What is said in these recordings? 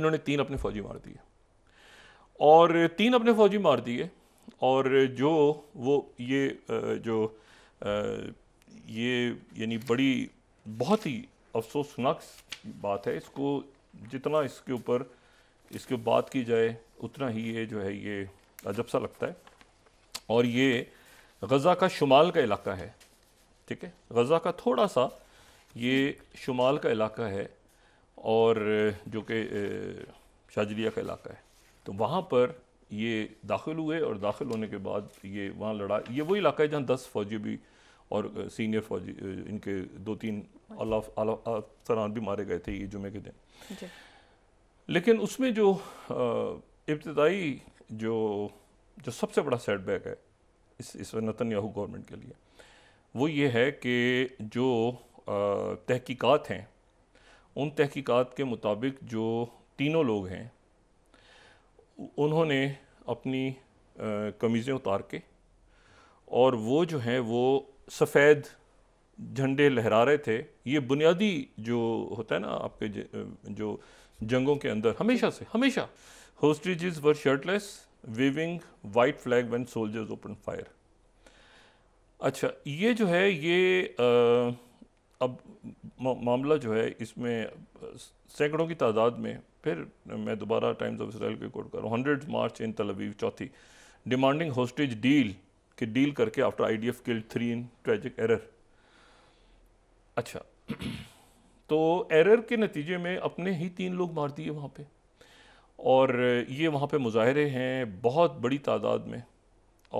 इन्होंने तीन अपने फौजी मार दिए और तीन अपने फौजी मार दिए और जो वो ये जो ये यानी बड़ी बहुत ही अफसोसनाक बात है इसको जितना इसके ऊपर इसके बात की जाए उतना ही ये जो है ये अजब सा लगता है और ये गज़ा का शुमाल का इलाका है ठीक है गज़ा का थोड़ा सा ये शुमाल का इलाका है और जो कि शाजरिया का इलाका है तो वहाँ पर ये दाखिल हुए और दाखिल होने के बाद ये वहाँ लड़ा ये वही इलाका है जहाँ दस फौजी भी और सीनियर फौजी इनके दो तीन अफसरान भी मारे गए थे ये जुमे के दिन लेकिन उसमें जो इब्तदाई जो जो सबसे बड़ा सेटबैक है इस इस नतन याहू गवर्नमेंट के लिए वो ये है कि जो तहकीकात हैं उन तहकीक़ात के मुताबिक जो तीनों लोग हैं उन्होंने अपनी कमीज़ें उतार के और वो जो हैं वो सफ़ेद झंडे लहरा रहे थे ये बुनियादी जो होता है ना आपके ज, जो जंगों के अंदर हमेशा से हमेशा hostage were shirtless waving white flag when soldiers open fire अच्छा ये जो है ये आ, अब मामला जो है इसमें सैकड़ों की तादाद में फिर मैं दोबारा टाइम्स ऑफ इसराइल को कोट कर रहा हूँ हंड्रेड मार्च इन तलवीव चौथी डिमांडिंग होस्टेज डील के डील करके after I D F killed three in tragic error अच्छा तो एरर के नतीजे में अपने ही तीन लोग मार दिए वहाँ पे और ये वहाँ पे मुजाहरे हैं बहुत बड़ी तादाद में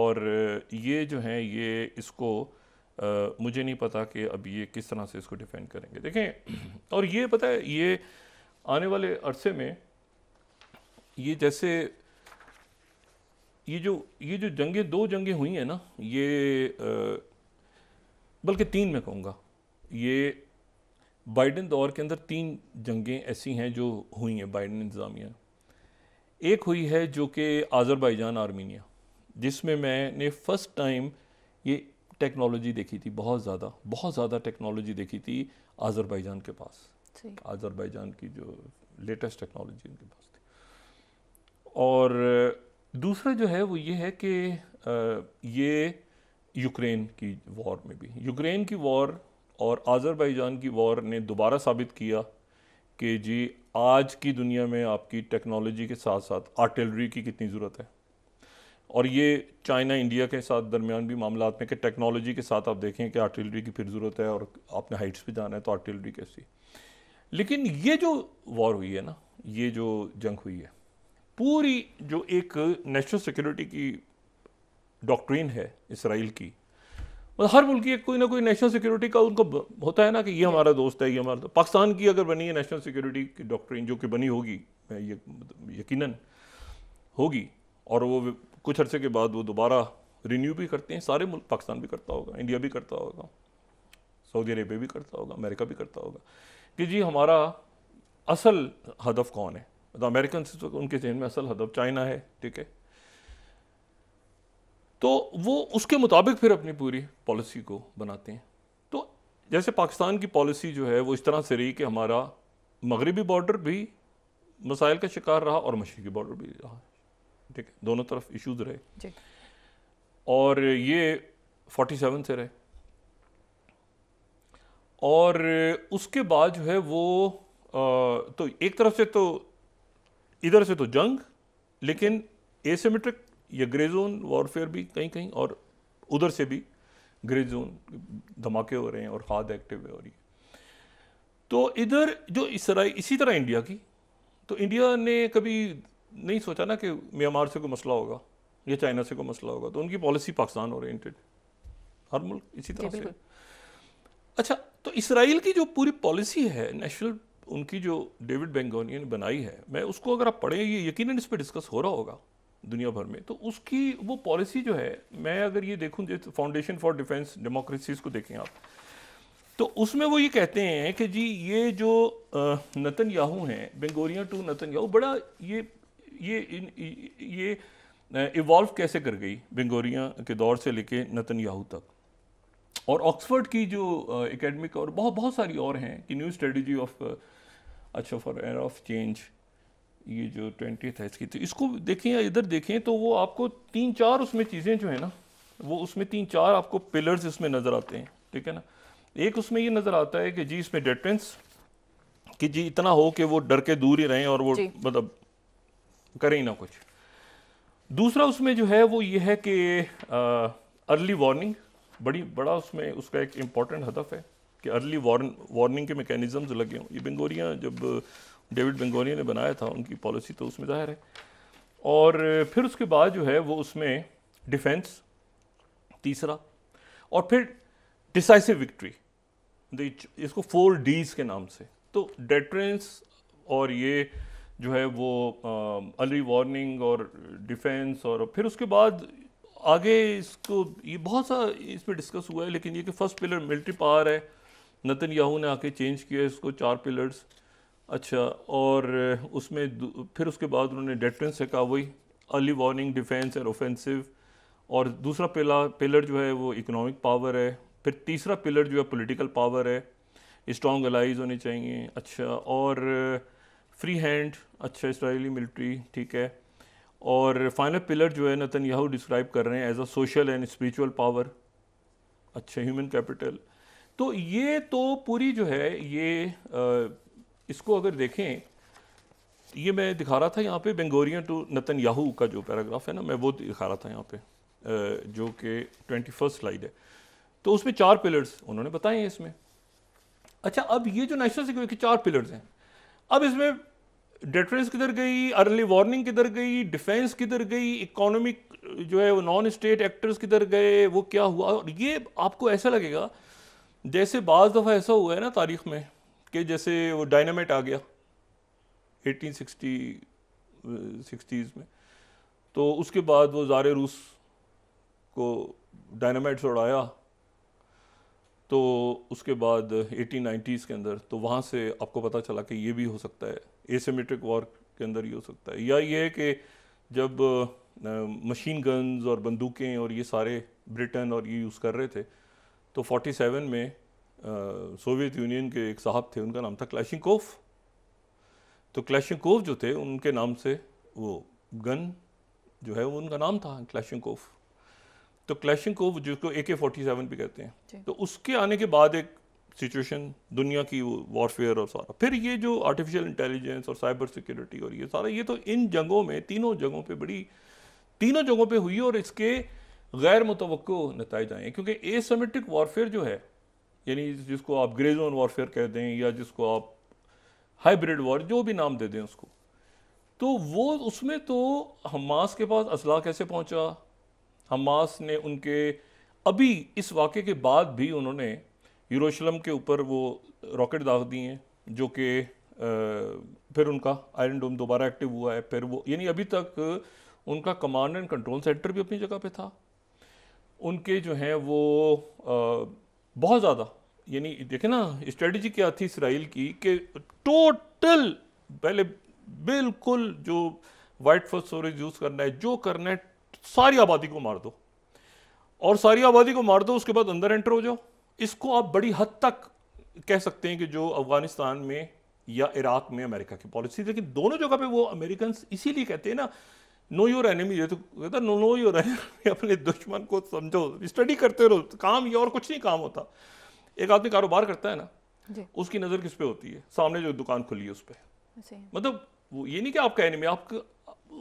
और ये जो हैं ये इसको आ, मुझे नहीं पता कि अब ये किस तरह से इसको डिफेंड करेंगे देखें और ये पता है ये आने वाले अरसे में ये जैसे ये जो ये जो जंगें दो जंगें हुई हैं ना ये बल्कि तीन मैं कहूँगा ये बाइडन दौर के अंदर तीन जंगें ऐसी हैं जो हुई हैं बाइडन इंतज़ामिया एक हुई है जो कि आज़रबाईजान आर्मीनिया जिसमें मैंने फ़र्स्ट टाइम ये टेक्नोलॉजी देखी थी बहुत ज़्यादा बहुत ज़्यादा टेक्नोलॉजी देखी थी आज़रबाईजान के पास आज़रबाईजान की जो लेटेस्ट टेक्नोलॉजी उनके पास थी और दूसरा जो है वो ये है कि ये यूक्रेन की वॉर में भी यूक्रेन की वॉर और आज़रबाईजान की वॉर ने दोबारा साबित किया कि जी आज की दुनिया में आपकी टेक्नोलॉजी के साथ साथ आर्टिलरी की कितनी ज़रूरत है और ये चाइना इंडिया के साथ दरमियान भी मामला में कि टेक्नोलॉजी के साथ आप देखें कि आर्टिलरी की फिर ज़रूरत है और आपने हाइट्स पे जाना है तो आर्टिलरी कैसी लेकिन ये जो वॉर हुई है ना ये जो जंग हुई है पूरी जो एक नेशनल सिक्योरिटी की डॉक्ट्रीन है इसराइल की मतलब हर मुल्क की कोई ना कोई नेशनल सिक्योरिटी का उनको होता है ना कि ये हमारा दोस्त है ये हमारा पाकिस्तान की अगर बनी है नेशनल सिक्योरिटी की डॉक्ट्रीन जो कि बनी होगी मैं ये मतलब यकीनन होगी और वो कुछ अरसे के बाद वो दोबारा रिन्यू भी करते हैं सारे मुल्क पाकिस्तान भी करता होगा इंडिया भी करता होगा सऊदी अरेबिया भी करता होगा अमेरिका भी करता होगा कि जी हमारा असल हदफ कौन है तो अमेरिकन तो उनके जहन में असल हदफ चाइना है ठीक है तो वो उसके मुताबिक फिर अपनी पूरी पॉलिसी को बनाते हैं तो जैसे पाकिस्तान की पॉलिसी जो है वो इस तरह से रही कि हमारा मगरबी बॉर्डर भी मसाइल का शिकार रहा और मशरकी बॉर्डर भी रहा ठीक है दोनों तरफ इश्यूज रहे और ये 47 से रहे और उसके बाद जो है वो आ, तो एक तरफ से तो इधर से तो जंग लेकिन एसेमेट्रिक या ग्रे जोन वॉरफेयर भी कहीं कहीं और उधर से भी ग्रे जोन धमाके हो रहे हैं और खाद एक्टिव है और ये तो इधर जो इसराइल इसी तरह इंडिया की तो इंडिया ने कभी नहीं सोचा ना कि म्यांमार से कोई मसला होगा या चाइना से कोई मसला होगा तो उनकी पॉलिसी पाकिस्तान ओरिएंटेड हर मुल्क इसी तरह से अच्छा तो इसराइल की जो पूरी पॉलिसी है नेशनल उनकी जो डेविड बेंगोनिया ने बनाई है मैं उसको अगर आप पढ़ें ये यकीन इस पर डिस्कस हो रहा होगा दुनिया भर में तो उसकी वो पॉलिसी जो है मैं अगर ये देखूँ जैसे फाउंडेशन फॉर डिफेंस डेमोक्रेसीज को देखें आप तो उसमें वो ये कहते हैं कि जी ये जो नतन याहू हैं बेंगोरिया टू नतन याहू बड़ा ये ये इन, ये इवॉल्व कैसे कर गई बेंगोरिया के दौर से लेके नतन याहू तक और ऑक्सफर्ड की जो एकेडमिक और बहुत बहुत सारी और हैं कि न्यू स्ट्रेटजी ऑफ अच्छा फॉर एयर ऑफ चेंज ये जो ट्वेंटी है इसकी तो इसको देखें या इधर देखें तो वो आपको तीन चार उसमें चीज़ें जो है ना वो उसमें तीन चार आपको पिलर्स इसमें नज़र आते हैं ठीक है ना एक उसमें ये नज़र आता है कि जी इसमें डेटेंस कि जी इतना हो कि वो डर के दूर ही रहें और वो मतलब करें ही ना कुछ दूसरा उसमें जो है वो ये है कि अर्ली वार्निंग बड़ी बड़ा उसमें उसका एक इम्पॉर्टेंट हदफ है कि अर्ली वार्निंग के मेकेनिज़म्स लगे हों ये बेंगोरिया जब डेविड बेंगोरिया ने बनाया था उनकी पॉलिसी तो उसमें ज़ाहिर है और फिर उसके बाद जो है वो उसमें डिफेंस तीसरा और फिर डिसाइसिव विक्ट्री तो इसको फोर डीज के नाम से तो डेटरेंस और ये जो है वो अर्ली वार्निंग और डिफेंस और फिर उसके बाद आगे इसको ये बहुत सा इस पर डिस्कस हुआ है लेकिन ये कि फर्स्ट पिलर मिलिट्री पावर है नतन याहू ने आके चेंज किया इसको चार पिलर्स अच्छा और उसमें फिर उसके बाद उन्होंने डेटरेंस है कहा वही early warning defence and offensive और दूसरा पिला पिलर जो है वो इकोनॉमिक पावर है फिर तीसरा पिलर जो है पॉलिटिकल पावर है स्ट्रॉन्ग अलाइज होने चाहिए अच्छा और फ्री हैंड अच्छा इसराइली मिलिट्री ठीक है और फाइनल पिलर जो है नतन याहू डिस्क्राइब कर रहे हैं as a social and spiritual power अच्छा ह्यूमन कैपिटल तो ये तो पूरी जो है ये आ, इसको अगर देखें ये मैं दिखा रहा था यहाँ पे बेंगोरिया टू नतन याहू का जो पैराग्राफ है ना मैं वो दिखा रहा था यहाँ पे जो कि ट्वेंटी फर्स्ट स्लाइड है तो उसमें चार पिलर्स उन्होंने बताए हैं इसमें अच्छा अब ये जो नेशनल सिक्योरिटी के चार पिलर्स हैं अब इसमें डेटरेंस किधर गई अर्ली वार्निंग किधर गई डिफेंस किधर गई इकोनॉमिक जो है वो नॉन स्टेट एक्टर्स किधर गए वो क्या हुआ और ये आपको ऐसा लगेगा जैसे बाज़ दफ़ा ऐसा हुआ है ना तारीख में कि जैसे वो डायनामेट आ गया 1860 सिक्सटीज़ uh, में तो उसके बाद वो ज़ार रूस को डायनामेट से उड़ाया तो उसके बाद 1890s के अंदर तो वहाँ से आपको पता चला कि ये भी हो सकता है एसीमेट्रिक वॉर के अंदर ही हो सकता है या ये है कि जब मशीन गन्स और बंदूकें और ये सारे ब्रिटेन और ये यूज़ कर रहे थे तो 47 में सोवियत यूनियन के एक साहब थे उनका नाम था क्लैशिंकोफ तो क्लैशिंकोफ जो थे उनके नाम से वो गन जो है वो उनका नाम था क्लैशिंकोफ तो क्लैशिंग जिसको ए के फोर्टी सेवन भी कहते हैं तो उसके आने के बाद एक सिचुएशन दुनिया की वॉरफेयर और सारा फिर ये जो आर्टिफिशियल इंटेलिजेंस और साइबर सिक्योरिटी और ये सारा ये तो इन जंगों में तीनों जगहों पे बड़ी तीनों जगहों पे हुई और इसके गैर मुतव नतज आए क्योंकि एसेमेटिक वारफेयर जो है यानी जिसको आप ग्रेजोन वारफेयर कह दें या जिसको आप हाइब्रिड वॉर जो भी नाम दे दें उसको तो वो उसमें तो हमास के पास असलाह कैसे पहुंचा हमास ने उनके अभी इस वाक़े के बाद भी उन्होंने यूरोशलम के ऊपर वो रॉकेट दाग दिए हैं जो कि फिर उनका आयरन डोम दोबारा एक्टिव हुआ है फिर वो यानी अभी तक उनका कमांड एंड कंट्रोल सेंटर भी अपनी जगह पे था उनके जो हैं वो आ, बहुत ज़्यादा यानी देखे ना स्ट्रेटजी क्या थी इसराइल की कि टोटल पहले बिल्कुल जो वाइट फर्स्ट स्टोरेज यूज़ करना है जो करना है सारी आबादी को मार दो और सारी आबादी को मार दो उसके बाद अंदर एंटर हो जाओ इसको आप बड़ी हद तक कह सकते हैं कि जो अफगानिस्तान में या इराक में अमेरिका की पॉलिसी लेकिन दोनों जगह पे वो अमेरिकन इसीलिए कहते हैं ना नो योर एनिमी ये तो कहता नो नो योर एनिमी अपने दुश्मन को समझो स्टडी करते रहो काम ये और कुछ नहीं काम होता एक आदमी कारोबार करता है ना उसकी नज़र किस पे होती है सामने जो दुकान खुली है उस पर मतलब वो ये नहीं कि आपका एनिमी आप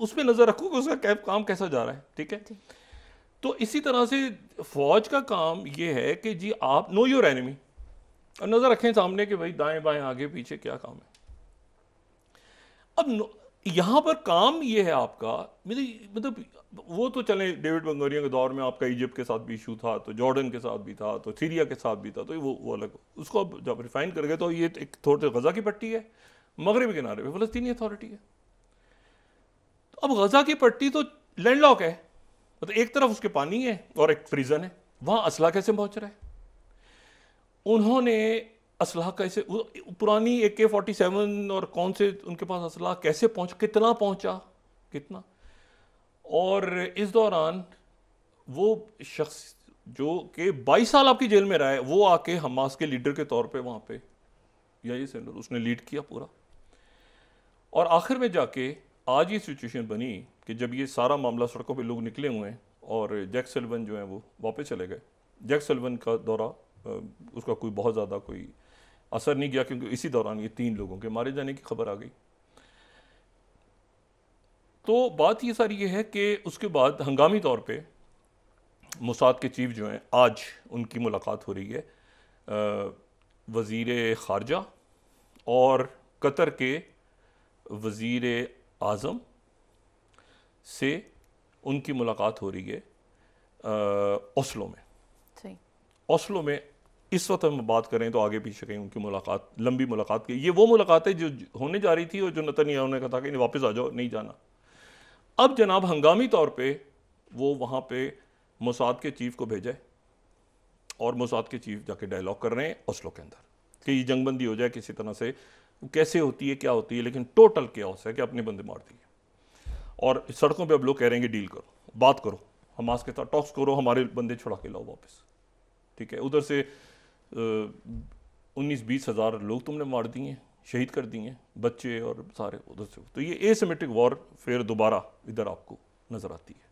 उस पर नज़र रखो कि उसका काम कैसा जा रहा है ठीक है तो इसी तरह से फौज का काम यह है कि जी आप नो योर एनिमी और नज़र रखें सामने कि भाई दाएं बाएं आगे पीछे क्या काम है अब यहां पर काम यह है आपका मतलब मतलब वो तो चले डेविड बंगोरिया के दौर में आपका इजिप्ट के साथ भी इशू था तो जॉर्डन के साथ भी था तो सीरिया के साथ भी था तो वो वो अलग उसको अब जब रिफाइन कर गए तो ये एक थोड़े गज़ा की पट्टी है मगरब किनारे पे फ़लस्तीनी अथॉरिटी है तो अब गज़ा की पट्टी तो लैंड लॉक है मतलब एक तरफ उसके पानी है और एक प्रिजन है वहां असला कैसे पहुंच रहा है उन्होंने असलाह कैसे पुरानी ए के फोर्टी सेवन और कौन से उनके पास असलाह कैसे पहुंच कितना पहुंचा कितना और इस दौरान वो शख्स जो कि 22 साल आपकी जेल में रहा है वो आके हमास के लीडर के तौर पे वहां पे या ये सेंटर उसने लीड किया पूरा और आखिर में जाके आज ये सिचुएशन बनी कि जब ये सारा मामला सड़कों पे लोग निकले हुए हैं और जैक सेलवन जो हैं वो वापस चले गए जैक सेलवन का दौरा उसका कोई बहुत ज़्यादा कोई असर नहीं किया क्योंकि इसी दौरान ये तीन लोगों के मारे जाने की खबर आ गई तो बात ये सारी ये है कि उसके बाद हंगामी तौर पे मुसाद के चीफ जो हैं आज उनकी मुलाकात हो रही है वज़ी वज़ीर ख़ारजा और कतर के वज़ी अजम से उनकी मुलाकात हो रही है ओस्लो में ओस्लो में इस वक्त हम बात करें तो आगे पीछे कहीं उनकी मुलाकात लंबी मुलाकात की ये वो मुलाकात है जो होने जा रही थी और जो नतनयाहू ने कहा था कि नहीं वापस आ जाओ नहीं जाना अब जनाब हंगामी तौर पे वो वहाँ पे मसाद के चीफ को भेजा है और मसाद के चीफ जाके डायलॉग कर रहे हैं ओस्लो के अंदर कि ये जंगबंदी हो जाए किसी तरह से कैसे होती है क्या होती है लेकिन टोटल क्या है कि अपने बंदे मार दिए और सड़कों पे अब लोग कह रहे हैं डील करो बात करो हमास के साथ टॉक्स करो हमारे बंदे छुड़ा के लाओ वापस ठीक है उधर से उन्नीस बीस हज़ार लोग तुमने मार दिए हैं शहीद कर दिए हैं बच्चे और सारे उधर से तो ये एसमेट्रिक वॉर फिर दोबारा इधर आपको नज़र आती है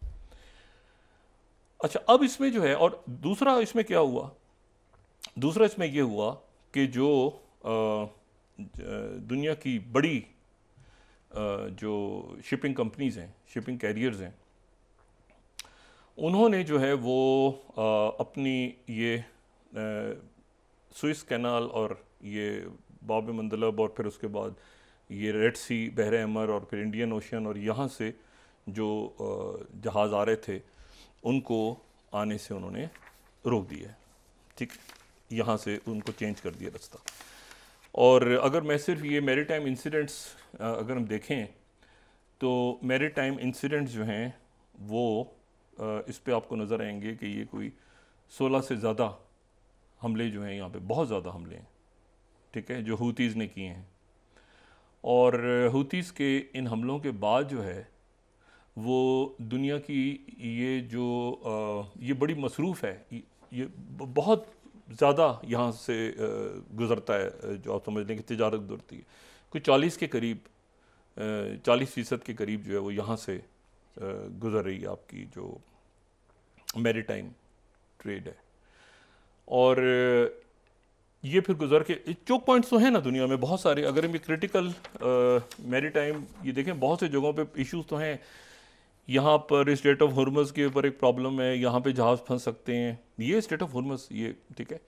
अच्छा अब इसमें जो है और दूसरा इसमें क्या हुआ दूसरा इसमें यह हुआ कि जो दुनिया की बड़ी जो शिपिंग कंपनीज़ हैं शिपिंग कैरियर्स हैं उन्होंने जो है वो आ, अपनी ये स्विस कैनाल और ये बाब मंदलब और फिर उसके बाद ये रेड सी बहर अमर और फिर इंडियन ओशन और यहाँ से जो जहाज़ आ रहे थे उनको आने से उन्होंने रोक दिया ठीक यहाँ से उनको चेंज कर दिया रास्ता और अगर मैं सिर्फ ये मेरी टाइम इंसिडेंट्स अगर हम देखें तो मेरी टाइम इंसिडेंट्स जो हैं वो इस पर आपको नज़र आएंगे कि ये कोई सोलह से ज़्यादा हमले जो हैं यहाँ पे बहुत ज़्यादा हमले हैं ठीक है जो हूतीज़ ने किए हैं और हूतीज़ के इन हमलों के बाद जो है वो दुनिया की ये जो आ, ये बड़ी मसरूफ़ है ये बहुत ज़्यादा यहाँ से गुज़रता है जो आप समझ लें कि तजारत गुजरती है कुछ चालीस के करीब चालीस फ़ीसद के करीब जो है वो यहाँ से गुज़र रही है आपकी जो मेरी टाइम ट्रेड है और ये फिर गुजर के चोक पॉइंट्स तो हैं ना दुनिया में बहुत सारे अगर हम ये क्रिटिकल मेरी टाइम ये देखें बहुत से जगहों पे इश्यूज तो हैं यहाँ पर स्टेट ऑफ हॉर्मस के ऊपर एक प्रॉब्लम है यहाँ पे जहाज़ फंस सकते हैं ये स्टेट ऑफ हॉर्मस ये ठीक है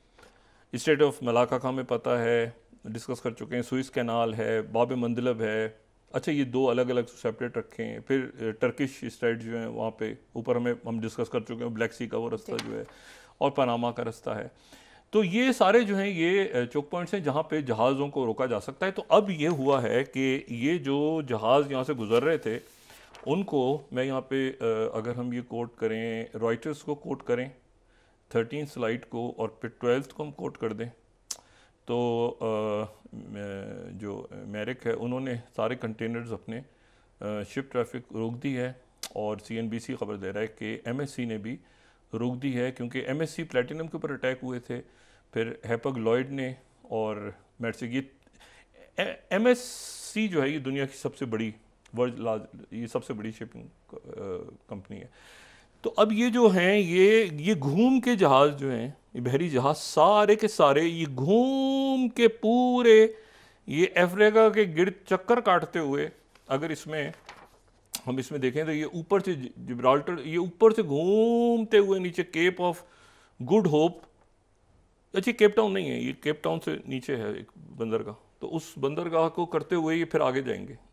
स्टेट ऑफ मलाका का हमें पता है डिस्कस कर चुके हैं सुइस कैनाल है बाब मंदलब e है अच्छा ये दो अलग अलग सेपरेट रखे हैं फिर टर्किश स्टेट जो है वहाँ पे ऊपर हमें हम डिस्कस कर चुके हैं ब्लैक सी का वो रास्ता जो है और पनामा का रास्ता है तो ये सारे जो हैं ये चौक पॉइंट्स हैं जहाँ पे जहाज़ों को रोका जा सकता है तो अब ये हुआ है कि ये जो जहाज़ यहाँ से गुजर रहे थे उनको मैं यहाँ पे अगर हम ये कोट करें रॉयटर्स को कोट करें थर्टीन स्लाइड को और फिर ट्वेल्थ को हम कोट कर दें तो जो मेरिक है उन्होंने सारे कंटेनर्स अपने शिप ट्रैफिक रोक दी है और सी खबर दे रहा है कि एम ने भी रोक दी है क्योंकि एम एस प्लेटिनम के ऊपर अटैक हुए थे फिर हैपग लॉयड ने और से ये एम जो है ये दुनिया की सबसे बड़ी वर्ल्ड लार्ज ये सबसे बड़ी शिपिंग कंपनी uh, है तो अब ये जो हैं ये ये घूम के जहाज़ जो हैं ये बहरी जहाज़ सारे के सारे ये घूम के पूरे ये अफ्रीका के गिरद चक्कर काटते हुए अगर इसमें हम इसमें देखें तो ये ऊपर से जिब्राल्टर ये ऊपर से घूमते हुए नीचे केप ऑफ गुड होप अच्छा केप टाउन नहीं है ये केप टाउन से नीचे है एक बंदरगाह तो उस बंदरगाह को करते हुए ये फिर आगे जाएंगे